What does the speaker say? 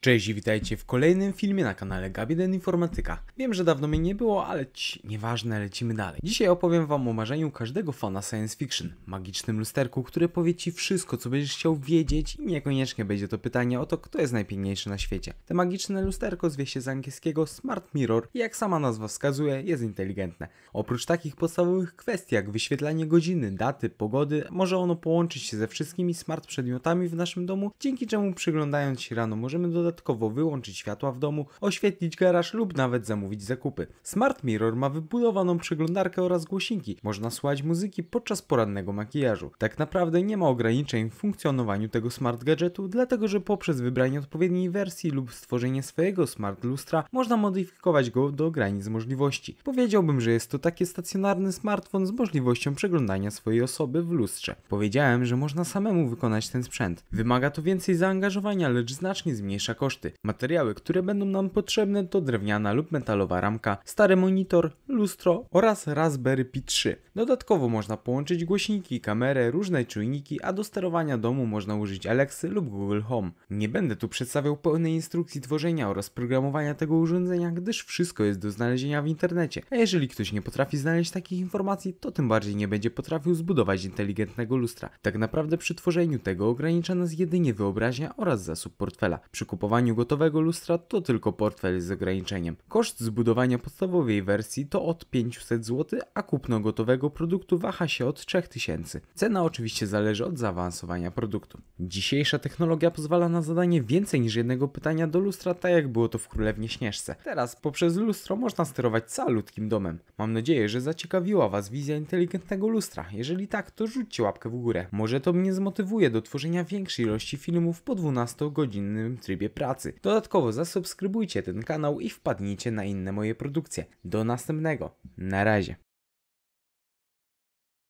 Cześć i witajcie w kolejnym filmie na kanale Gabinet Informatyka. Wiem, że dawno mnie nie było, ale ci, nieważne, lecimy dalej. Dzisiaj opowiem wam o marzeniu każdego fana science fiction, magicznym lusterku, które powie ci wszystko, co będziesz chciał wiedzieć i niekoniecznie będzie to pytanie o to, kto jest najpiękniejszy na świecie. Te magiczne lusterko zwie się z angielskiego Smart Mirror i jak sama nazwa wskazuje, jest inteligentne. Oprócz takich podstawowych kwestii jak wyświetlanie godziny, daty, pogody, może ono połączyć się ze wszystkimi smart przedmiotami w naszym domu, dzięki czemu przyglądając się rano możemy dodać dodatkowo wyłączyć światła w domu, oświetlić garaż lub nawet zamówić zakupy. Smart Mirror ma wybudowaną przeglądarkę oraz głośniki. Można słuchać muzyki podczas porannego makijażu. Tak naprawdę nie ma ograniczeń w funkcjonowaniu tego smart gadżetu, dlatego że poprzez wybranie odpowiedniej wersji lub stworzenie swojego smart lustra można modyfikować go do granic możliwości. Powiedziałbym, że jest to taki stacjonarny smartfon z możliwością przeglądania swojej osoby w lustrze. Powiedziałem, że można samemu wykonać ten sprzęt. Wymaga to więcej zaangażowania, lecz znacznie zmniejsza koszty. Materiały, które będą nam potrzebne to drewniana lub metalowa ramka, stary monitor, lustro oraz Raspberry Pi 3. Dodatkowo można połączyć głośniki, kamerę, różne czujniki, a do sterowania domu można użyć Alexy lub Google Home. Nie będę tu przedstawiał pełnej instrukcji tworzenia oraz programowania tego urządzenia, gdyż wszystko jest do znalezienia w internecie, a jeżeli ktoś nie potrafi znaleźć takich informacji, to tym bardziej nie będzie potrafił zbudować inteligentnego lustra. Tak naprawdę przy tworzeniu tego ogranicza nas jedynie wyobraźnia oraz zasób portfela. Przy kupowaniu kupowaniu gotowego lustra to tylko portfel z ograniczeniem. Koszt zbudowania podstawowej wersji to od 500 zł, a kupno gotowego produktu waha się od 3000. Cena oczywiście zależy od zaawansowania produktu. Dzisiejsza technologia pozwala na zadanie więcej niż jednego pytania do lustra, tak jak było to w Królewnie Śnieżce. Teraz poprzez lustro można sterować calutkim domem. Mam nadzieję, że zaciekawiła Was wizja inteligentnego lustra. Jeżeli tak, to rzućcie łapkę w górę. Może to mnie zmotywuje do tworzenia większej ilości filmów po 12-godzinnym trybie pracy. Dodatkowo zasubskrybujcie ten kanał i wpadnijcie na inne moje produkcje. Do następnego. Na razie.